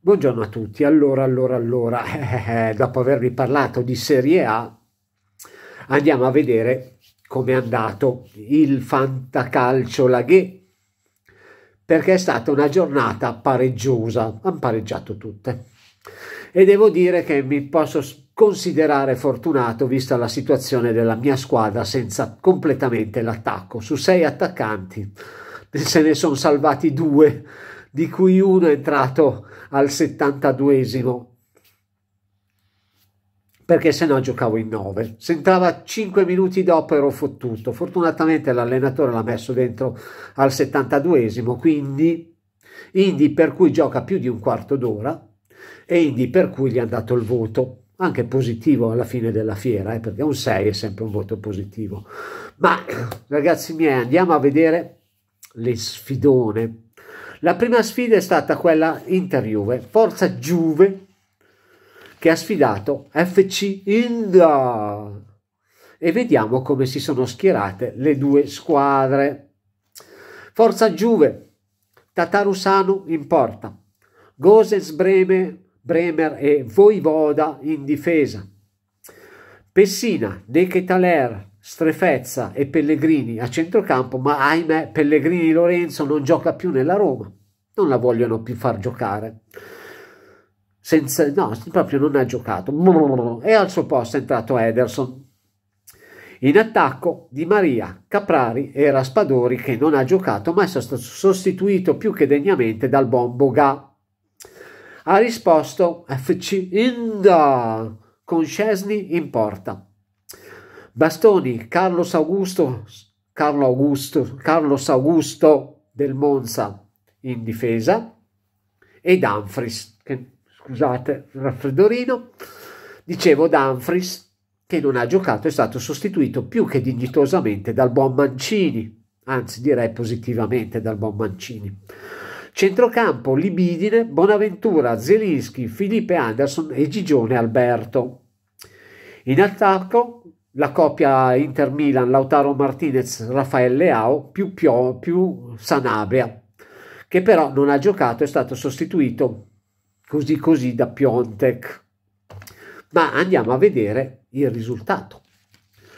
Buongiorno a tutti, allora, allora, allora, eh, dopo avervi parlato di Serie A, andiamo a vedere come è andato il fantacalcio Laghe, perché è stata una giornata pareggiosa, hanno pareggiato tutte. E devo dire che mi posso considerare fortunato vista la situazione della mia squadra senza completamente l'attacco. Su sei attaccanti se ne sono salvati due di cui uno è entrato al 72esimo, perché se no giocavo in 9. Se entrava 5 minuti dopo ero fottuto. Fortunatamente l'allenatore l'ha messo dentro al 72esimo, quindi Indy per cui gioca più di un quarto d'ora e Indy per cui gli ha dato il voto anche positivo alla fine della fiera, eh, perché un 6 è sempre un voto positivo. Ma ragazzi miei, andiamo a vedere le sfidone la prima sfida è stata quella inter-Juve, Forza Juve che ha sfidato FC Inda e vediamo come si sono schierate le due squadre. Forza Juve, Tatarusano in porta, Gosens Breme, Bremer e Voivoda in difesa, Pessina, Nechetaler, Strefezza e Pellegrini a centrocampo, ma ahimè Pellegrini Lorenzo non gioca più nella Roma non la vogliono più far giocare. Senza, no, proprio non ha giocato. E al suo posto è entrato Ederson. In attacco Di Maria, Caprari e Raspadori che non ha giocato ma è stato sostituito più che degnamente dal buon Boga. Ha risposto FC Inda con Scesni in porta. Bastoni, Carlos Augusto, Carlo Augusto, Carlos Augusto del Monza in difesa e Dumfries, che, scusate, raffreddorino, dicevo Dumfries che non ha giocato è stato sostituito più che dignitosamente dal buon Mancini, anzi direi positivamente dal buon Mancini. Centrocampo Libidine, Bonaventura, Zelinski, Filipe Anderson e Gigione Alberto. In attacco la coppia Inter Milan, Lautaro Martinez, Raffaele Leao più, Pio, più Sanabria che però non ha giocato, è stato sostituito così così da Piontek. Ma andiamo a vedere il risultato.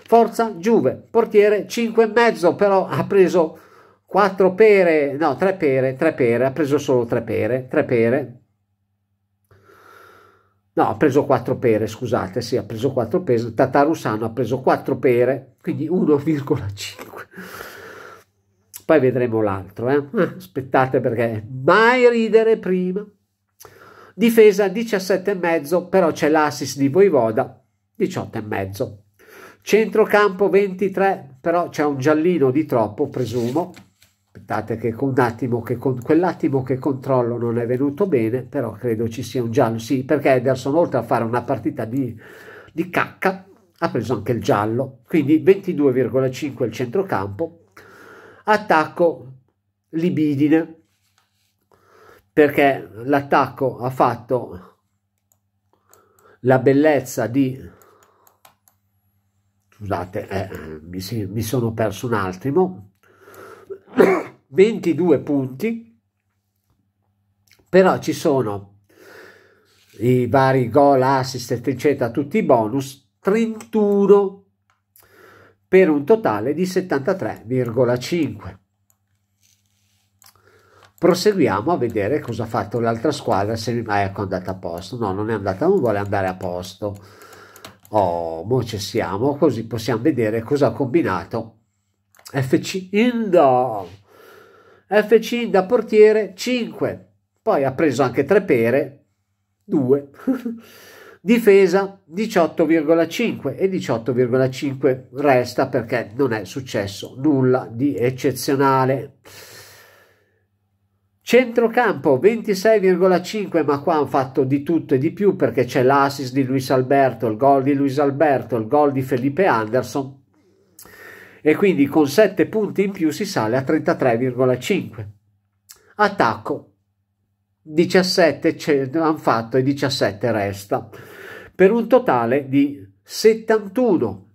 Forza Giuve, portiere 5,5, però ha preso 4 pere, no 3 pere, 3 pere, ha preso solo 3 pere, 3 pere. No, ha preso 4 pere, scusate, sì, ha preso 4 pere, Tatarusano ha preso 4 pere, quindi 1,5. Poi vedremo l'altro, eh? Ah, aspettate perché mai ridere prima. Difesa 17,5, però c'è l'assist di Voivoda 18,5. Centrocampo 23, però c'è un giallino di troppo, presumo. Aspettate che con un attimo che con quell'attimo che controllo non è venuto bene, però credo ci sia un giallo. Sì, perché Ederson oltre a fare una partita di, di cacca ha preso anche il giallo, quindi 22,5 il centrocampo, attacco libidine perché l'attacco ha fatto la bellezza di scusate eh, mi, mi sono perso un attimo 22 punti però ci sono i vari gol assist eccetera tutti i bonus 31 punti per un totale di 73,5. Proseguiamo a vedere cosa ha fatto l'altra squadra, se ah, ecco, è andata a posto. No, non è andata, non vuole andare a posto. Oh, mo ci siamo, così possiamo vedere cosa ha combinato FC Inda. FC Inda portiere 5, poi ha preso anche tre pere, 2. difesa 18,5 e 18,5 resta perché non è successo nulla di eccezionale. Centrocampo 26,5 ma qua hanno fatto di tutto e di più perché c'è l'assist di Luis Alberto, il gol di Luis Alberto, il gol di Felipe Anderson e quindi con 7 punti in più si sale a 33,5. Attacco 17 hanno fatto e 17 resta, per un totale di 71.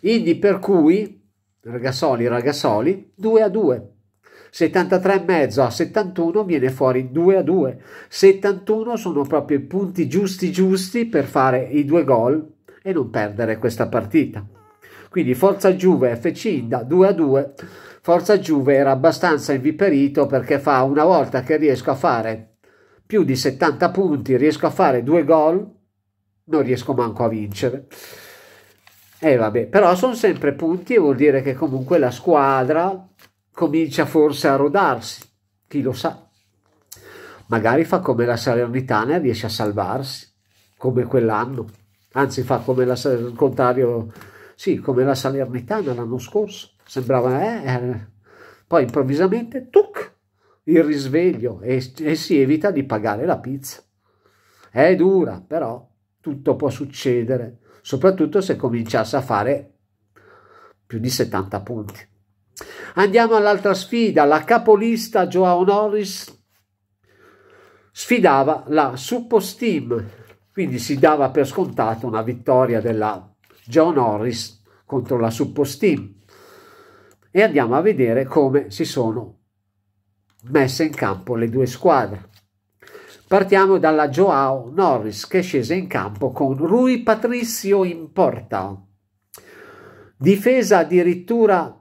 Quindi per cui Ragasoli Ragasoli 2 a 2. 73,5 a 71 viene fuori 2 a 2. 71 sono proprio i punti giusti giusti per fare i due gol e non perdere questa partita. Quindi Forza Juve FC da 2 a 2. Forza Juve era abbastanza inviperito perché fa una volta che riesco a fare più di 70 punti, riesco a fare due gol, non riesco manco a vincere. E eh, vabbè, però sono sempre punti e vuol dire che comunque la squadra comincia forse a rodarsi, chi lo sa. Magari fa come la Salernitana e riesce a salvarsi, come quell'anno. Anzi fa come la, il contrario, sì, come la Salernitana l'anno scorso. Sembrava, eh, eh. poi improvvisamente, tu il risveglio e, e si evita di pagare la pizza. È dura, però tutto può succedere, soprattutto se cominciasse a fare più di 70 punti. Andiamo all'altra sfida, la capolista Joao Norris sfidava la Suppos Team, quindi si dava per scontato una vittoria della Joao Norris contro la Suppos Team. E andiamo a vedere come si sono messe in campo le due squadre. Partiamo dalla Joao Norris che scese in campo con Rui Patricio in porta. Difesa addirittura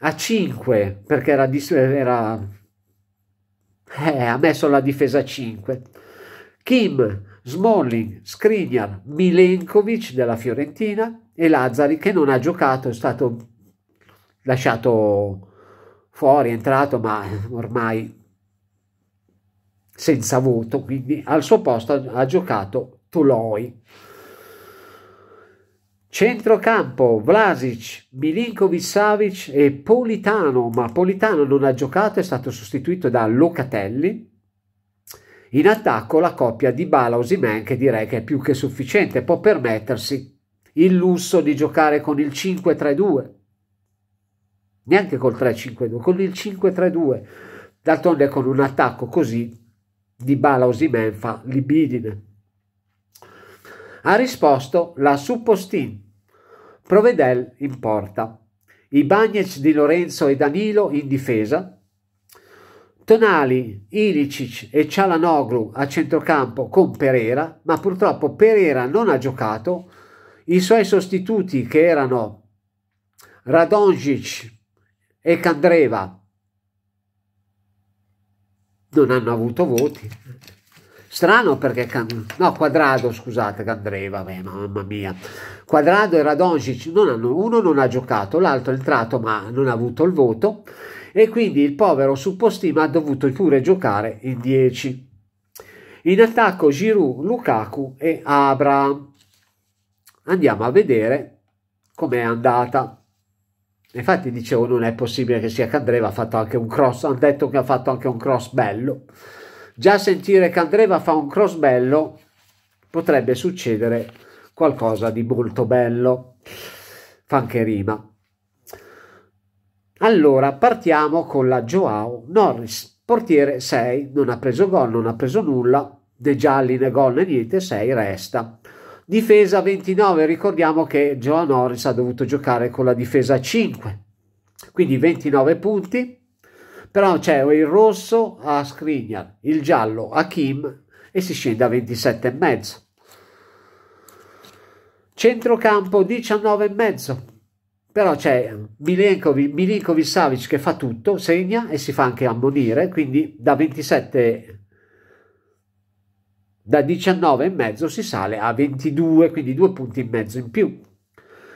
a 5 perché era, era eh, ha messo la difesa a 5. Kim, Smalling, Skriniar, Milenkovic della Fiorentina e Lazzari che non ha giocato, è stato lasciato fuori, è entrato, ma ormai senza voto, quindi al suo posto ha giocato Toloi. Centrocampo Vlasic, Milinkovic Savic e Politano, ma Politano non ha giocato, è stato sostituito da Locatelli. In attacco la coppia di Bala Osimen che direi che è più che sufficiente, può permettersi il lusso di giocare con il 5-3-2 neanche col 3-5-2, con il 5-3-2. D'altronde con un attacco così di Bala Osimen fa libidine. Ha risposto la Suppostin, Provedel in porta, i Ibagnez di Lorenzo e Danilo in difesa, Tonali, Ilicic e Cialanoglu a centrocampo con Pereira, ma purtroppo Pereira non ha giocato, i suoi sostituti che erano Radonjic e Candreva non hanno avuto voti. Strano perché Can... no, Quadrado, scusate, Candreva, beh, mamma mia. Quadrado e Radoncic non hanno... uno non ha giocato, l'altro è entrato ma non ha avuto il voto e quindi il povero Suppostima ha dovuto pure giocare in 10. In attacco Giroud, Lukaku e Abraham. Andiamo a vedere com'è andata. Infatti dicevo non è possibile che sia Candreva, ha fatto anche un cross, hanno detto che ha fatto anche un cross bello. Già sentire Candreva fa un cross bello potrebbe succedere qualcosa di molto bello. Fa anche rima. Allora partiamo con la Joao Norris, portiere 6, non ha preso gol, non ha preso nulla, De gialli né gol né niente, 6 resta difesa 29 ricordiamo che Joan Norris ha dovuto giocare con la difesa 5 quindi 29 punti però c'è il rosso a Skriniar il giallo a Kim e si scende a 27 e mezzo centrocampo 19 e mezzo però c'è Milinkovic, Savic che fa tutto segna e si fa anche ammonire quindi da 27 da 19,5 si sale a 22, quindi due punti e mezzo in più.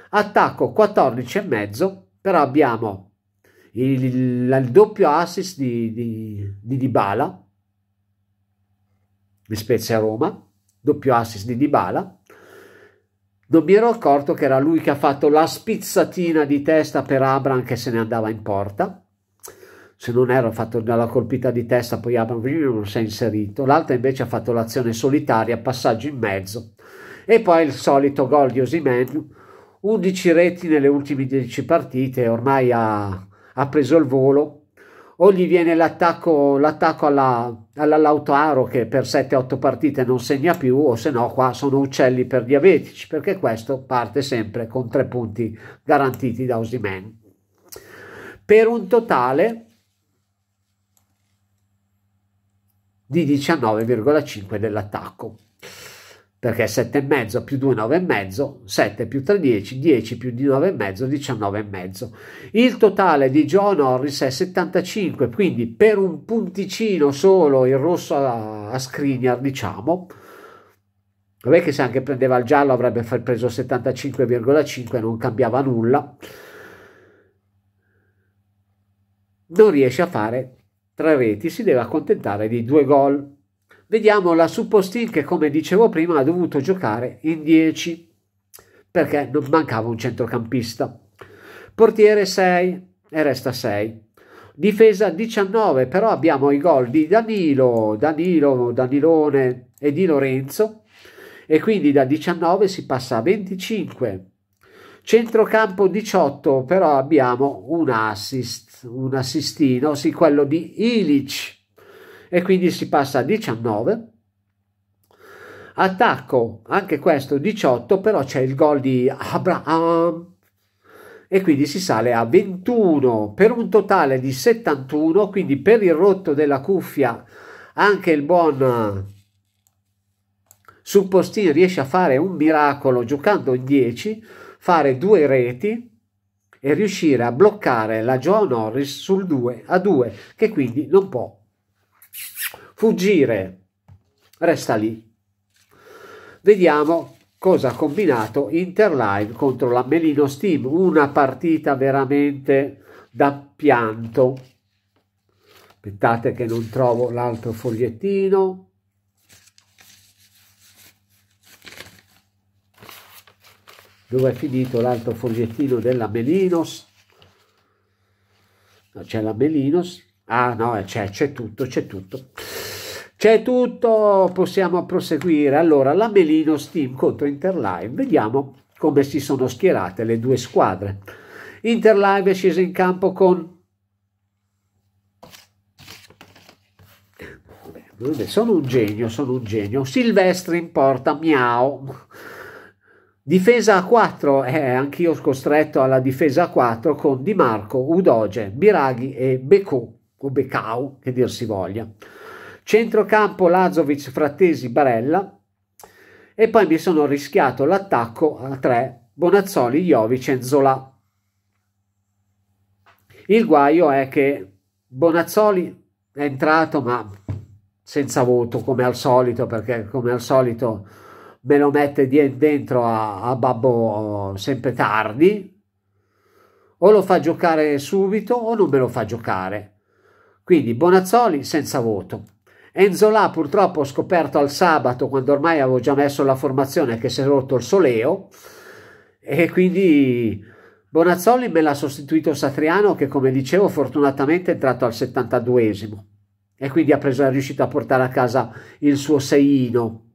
Attacco 14,5, però abbiamo il, il, il, doppio assist di, di, di Dybala di Spezia Roma doppio assist di Dybala non mi ero accorto che era lui che ha fatto la spizzatina di testa per Abram che se ne andava in porta se non era fatto dalla colpita di testa poi Abram non si è inserito l'altra invece ha fatto l'azione solitaria passaggio in mezzo e poi il solito gol di Osimen 11 reti nelle ultime 10 partite ormai ha, ha preso il volo o gli viene l'attacco, l'attacco alla, alla Lautaro che per 7-8 partite non segna più o se no qua sono uccelli per diabetici perché questo parte sempre con tre punti garantiti da Osimen per un totale di 19,5 dell'attacco. Perché 7,5 più 2, 9,5, 7 più 3, 10, 10 più 9,5, 19,5. Il totale di John Norris è 75, quindi per un punticino solo il rosso a, a Skriniar, diciamo, Vabbè che se anche prendeva il giallo avrebbe preso 75,5 non cambiava nulla. Non riesce a fare tre reti, si deve accontentare di due gol. Vediamo la Suppostil che, come dicevo prima, ha dovuto giocare in 10 perché non mancava un centrocampista. Portiere 6 e resta 6. Difesa 19, però abbiamo i gol di Danilo, Danilo, Danilone e di Lorenzo e quindi da 19 si passa a 25 Centrocampo 18 però abbiamo un assist, un assistino, sì quello di Ilic e quindi si passa a 19. Attacco anche questo 18 però c'è il gol di Abraham e quindi si sale a 21 per un totale di 71 quindi per il rotto della cuffia anche il buon Suppostin riesce a fare un miracolo giocando in 10 fare due reti e riuscire a bloccare la Joan Norris sul 2 a 2 che quindi non può fuggire resta lì vediamo cosa ha combinato Interlive contro la Melino Steam una partita veramente da pianto aspettate che non trovo l'altro fogliettino dove è finito l'altro fogliettino della Melinos no, c'è la Melinos ah no eh, c'è, c'è tutto c'è tutto c'è tutto possiamo proseguire allora la Melinos team contro Interline. vediamo come si sono schierate le due squadre Interline è sceso in campo con sono un genio, sono un genio. Silvestri in porta, miau. Difesa a 4, eh, anch'io costretto alla difesa a 4 con Di Marco, Udoge, Biraghi e Becau, o Becau che dir si voglia. Centrocampo Lazovic, Frattesi, Barella e poi mi sono rischiato l'attacco a 3 Bonazzoli, Jovic e Zola. Il guaio è che Bonazzoli è entrato ma senza voto come al solito perché come al solito me lo mette dentro a, a babbo eh, sempre tardi, o lo fa giocare subito o non me lo fa giocare. Quindi Bonazzoli senza voto. Enzola purtroppo ho scoperto al sabato, quando ormai avevo già messo la formazione, che si è rotto il soleo, e quindi Bonazzoli me l'ha sostituito Satriano che come dicevo fortunatamente è entrato al 72esimo e quindi ha preso, è riuscito a portare a casa il suo seino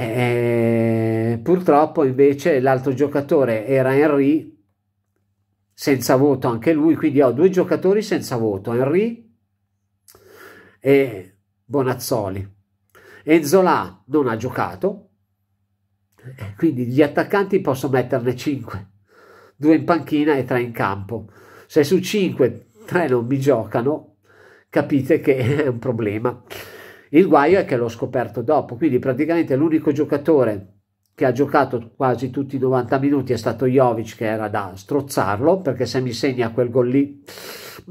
eh, purtroppo invece l'altro giocatore era Henry senza voto anche lui, quindi ho due giocatori senza voto, Henry e Bonazzoli. Enzola non ha giocato, eh, quindi gli attaccanti posso metterne 5, 2 in panchina e 3 in campo. Se su 5 3 non mi giocano, capite che è un problema. Il guaio è che l'ho scoperto dopo, quindi praticamente l'unico giocatore che ha giocato quasi tutti i 90 minuti è stato Jovic che era da strozzarlo perché se mi segna quel gol lì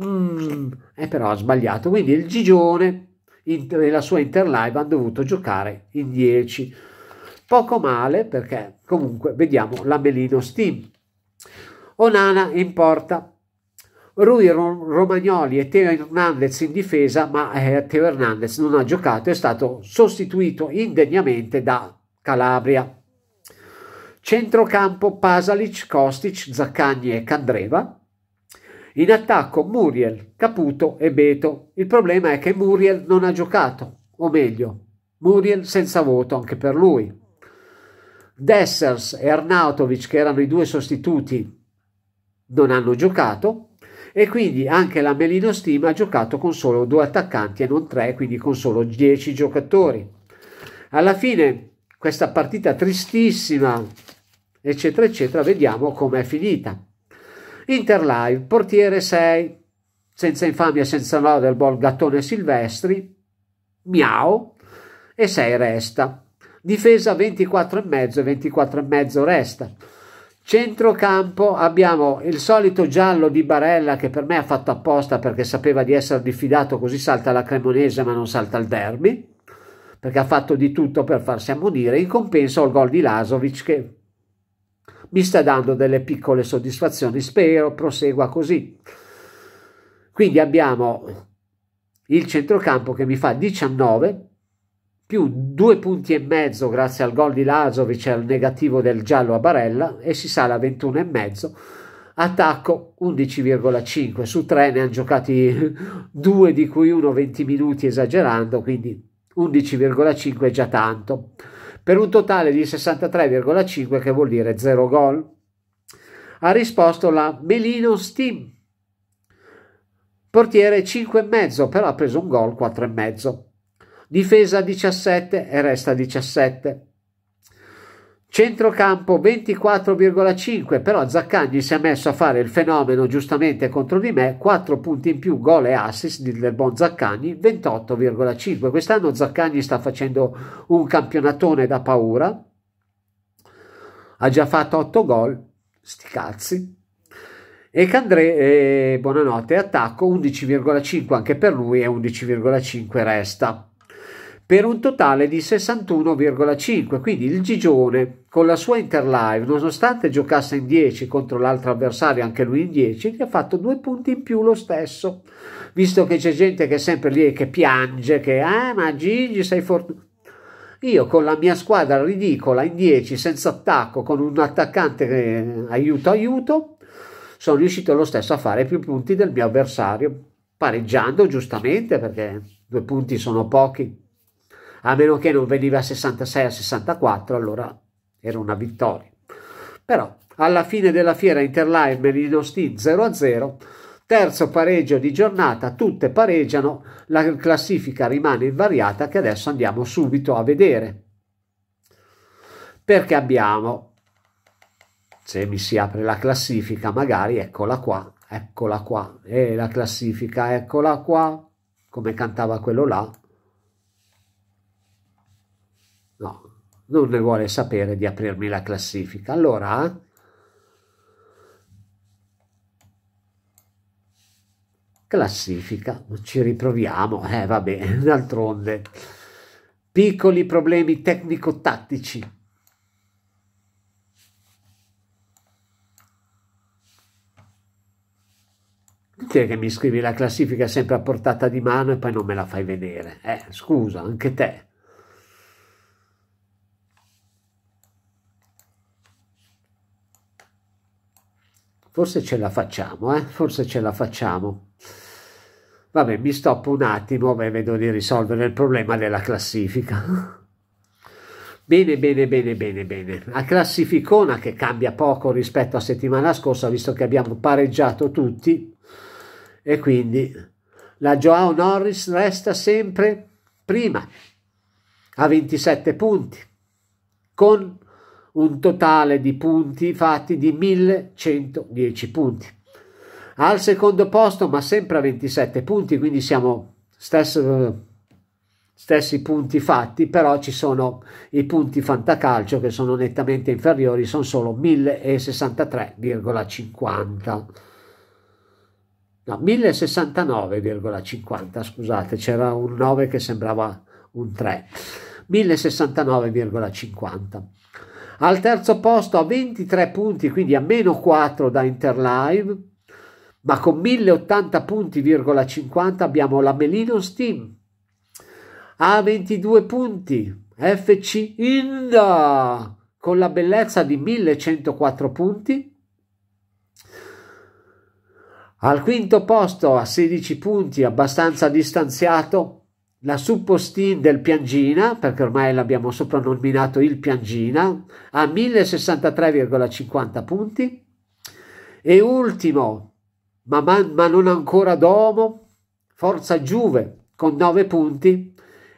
mm, eh, però ha sbagliato quindi il Gigione nella sua Interlive ha dovuto giocare in 10 poco male perché comunque vediamo l'Amelino Steam Onana in porta Rui Romagnoli e Teo Hernandez in difesa, ma eh, Teo Hernandez non ha giocato, è stato sostituito indegnamente da Calabria. Centrocampo Pasalic, Kostic, Zaccagni e Candreva. In attacco Muriel, Caputo e Beto. Il problema è che Muriel non ha giocato, o meglio, Muriel senza voto anche per lui. Dessers e Arnautovic, che erano i due sostituti, non hanno giocato e quindi anche la Melino Steam ha giocato con solo due attaccanti e non tre, quindi con solo dieci giocatori. Alla fine questa partita tristissima, eccetera, eccetera, vediamo com'è finita. Interlive, portiere 6, senza infamia, senza no del ball, Gattone Silvestri, miau, e 6 resta. Difesa 24,5 e 24,5 resta. Centrocampo abbiamo il solito giallo di Barella che per me ha fatto apposta perché sapeva di essere diffidato così salta la Cremonese ma non salta il derby perché ha fatto di tutto per farsi ammonire. In compenso al gol di Lasovic che mi sta dando delle piccole soddisfazioni, spero prosegua così. Quindi abbiamo il centrocampo che mi fa 19 più due punti e mezzo grazie al gol di Lazovic e al negativo del giallo a Barella e si sale a 21 e mezzo attacco 11,5 su 3 ne hanno giocati due di cui uno 20 minuti esagerando quindi 11,5 è già tanto per un totale di 63,5 che vuol dire 0 gol ha risposto la Melino Steam portiere 5,5 però ha preso un gol 4,5 difesa 17 e resta 17. Centrocampo 24,5, però Zaccagni si è messo a fare il fenomeno giustamente contro di me, 4 punti in più, gol e assist del buon Zaccagni, 28,5. Quest'anno Zaccagni sta facendo un campionatone da paura, ha già fatto 8 gol, sti cazzi. E Candré, eh, buonanotte, attacco 11,5 anche per lui e 11,5 resta per un totale di 61,5. Quindi il Gigione con la sua Interlive, nonostante giocasse in 10 contro l'altro avversario, anche lui in 10, gli ha fatto due punti in più lo stesso. Visto che c'è gente che è sempre lì e che piange, che ah ma Gigi sei fortunato. Io con la mia squadra ridicola in 10 senza attacco, con un attaccante che eh, aiuto aiuto, sono riuscito lo stesso a fare più punti del mio avversario, pareggiando giustamente perché due punti sono pochi a meno che non veniva a 66 a 64, allora era una vittoria. Però alla fine della fiera Interline Merino Stin 0 a 0, terzo pareggio di giornata, tutte pareggiano, la classifica rimane invariata che adesso andiamo subito a vedere. Perché abbiamo, se mi si apre la classifica, magari eccola qua, eccola qua, e la classifica, eccola qua, come cantava quello là, No, non ne vuole sapere di aprirmi la classifica. Allora, classifica, ci riproviamo, eh vabbè, d'altronde. Piccoli problemi tecnico-tattici. Te che mi scrivi la classifica sempre a portata di mano e poi non me la fai vedere. Eh, scusa, anche te. forse ce la facciamo, eh? forse ce la facciamo. Vabbè, mi stoppo un attimo e vedo di risolvere il problema della classifica. Bene, bene, bene, bene, bene. La classificona che cambia poco rispetto a settimana scorsa, visto che abbiamo pareggiato tutti, e quindi la Joao Norris resta sempre prima a 27 punti con un totale di punti fatti di 1110 punti. Al secondo posto, ma sempre a 27 punti, quindi siamo stesso, stessi punti fatti, però ci sono i punti fantacalcio che sono nettamente inferiori, sono solo 1063,50. No, 1069,50, scusate, c'era un 9 che sembrava un 3. 1069,50 al terzo posto a 23 punti, quindi a meno 4 da Interlive, ma con 1080 punti,50 abbiamo la Melino Steam a 22 punti, FC Inda con la bellezza di 1104 punti. Al quinto posto a 16 punti, abbastanza distanziato, la suppostin del Piangina, perché ormai l'abbiamo soprannominato il Piangina, a 1063,50 punti. E ultimo, ma, man, ma non ancora domo, Forza Giuve con 9 punti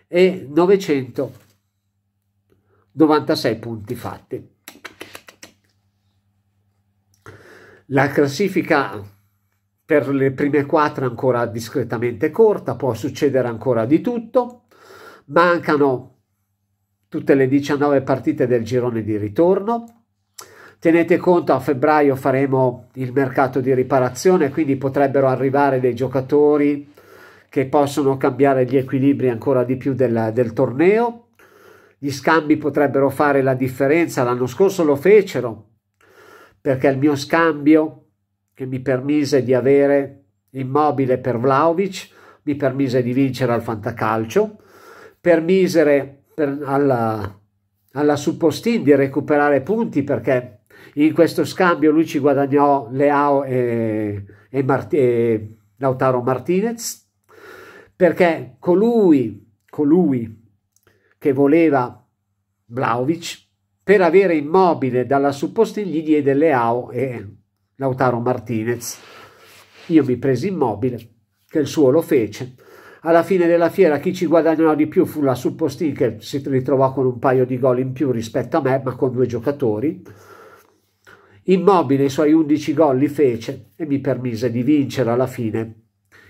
e 996 punti fatti. La classifica per le prime quattro è ancora discretamente corta, può succedere ancora di tutto. Mancano tutte le 19 partite del girone di ritorno. Tenete conto, a febbraio faremo il mercato di riparazione, quindi potrebbero arrivare dei giocatori che possono cambiare gli equilibri ancora di più del, del torneo. Gli scambi potrebbero fare la differenza, l'anno scorso lo fecero perché il mio scambio che mi permise di avere immobile per Vlaovic, mi permise di vincere al fantacalcio, permise per, alla, alla Suppostin di recuperare punti perché in questo scambio lui ci guadagnò Leao e, e, Mart e Lautaro Martinez perché colui, colui che voleva Vlaovic per avere immobile dalla Suppostin gli diede Leao e Lautaro Martinez. Io mi presi immobile, che il suo lo fece. Alla fine della fiera chi ci guadagnò di più fu la Supposti che si ritrovò con un paio di gol in più rispetto a me, ma con due giocatori. Immobile i suoi 11 gol li fece e mi permise di vincere alla fine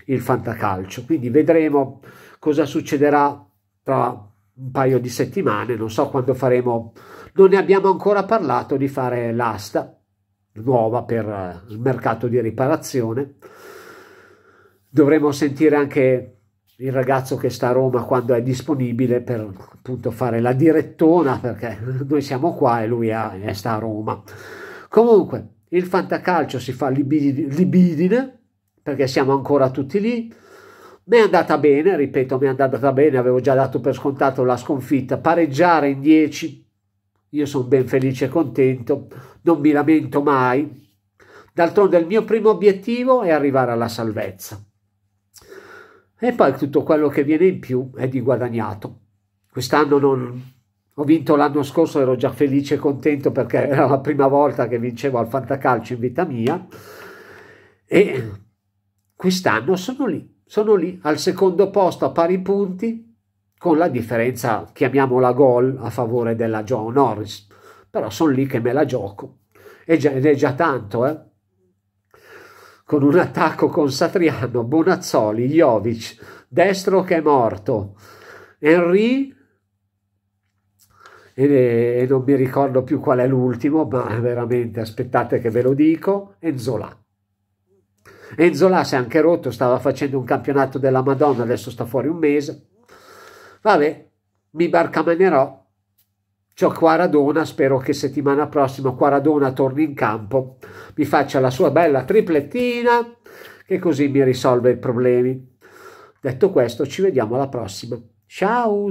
il fantacalcio. Quindi vedremo cosa succederà tra un paio di settimane, non so quando faremo, non ne abbiamo ancora parlato di fare l'asta nuova per il eh, mercato di riparazione. Dovremo sentire anche il ragazzo che sta a Roma quando è disponibile per appunto fare la direttona perché noi siamo qua e lui è, sta a Roma. Comunque il fantacalcio si fa libidine perché siamo ancora tutti lì. Mi è andata bene, ripeto, mi è andata bene, avevo già dato per scontato la sconfitta. Pareggiare in 10 io sono ben felice e contento, non mi lamento mai. D'altronde il mio primo obiettivo è arrivare alla salvezza. E poi tutto quello che viene in più è di guadagnato. Quest'anno non... Ho vinto l'anno scorso, ero già felice e contento perché era la prima volta che vincevo al Fantacalcio in vita mia. E quest'anno sono lì, sono lì al secondo posto a pari punti con la differenza, chiamiamola gol, a favore della John Norris. Però sono lì che me la gioco. E già, ed è già tanto, eh? Con un attacco con Satriano, Bonazzoli, Jovic, destro che è morto, Henry e, non mi ricordo più qual è l'ultimo, ma veramente aspettate che ve lo dico, Enzola. Enzola si è anche rotto, stava facendo un campionato della Madonna, adesso sta fuori un mese. Vabbè, mi barcamenerò. C'ho Quaradona, spero che settimana prossima Quaradona torni in campo, mi faccia la sua bella triplettina, che così mi risolve i problemi. Detto questo, ci vediamo alla prossima. Ciao!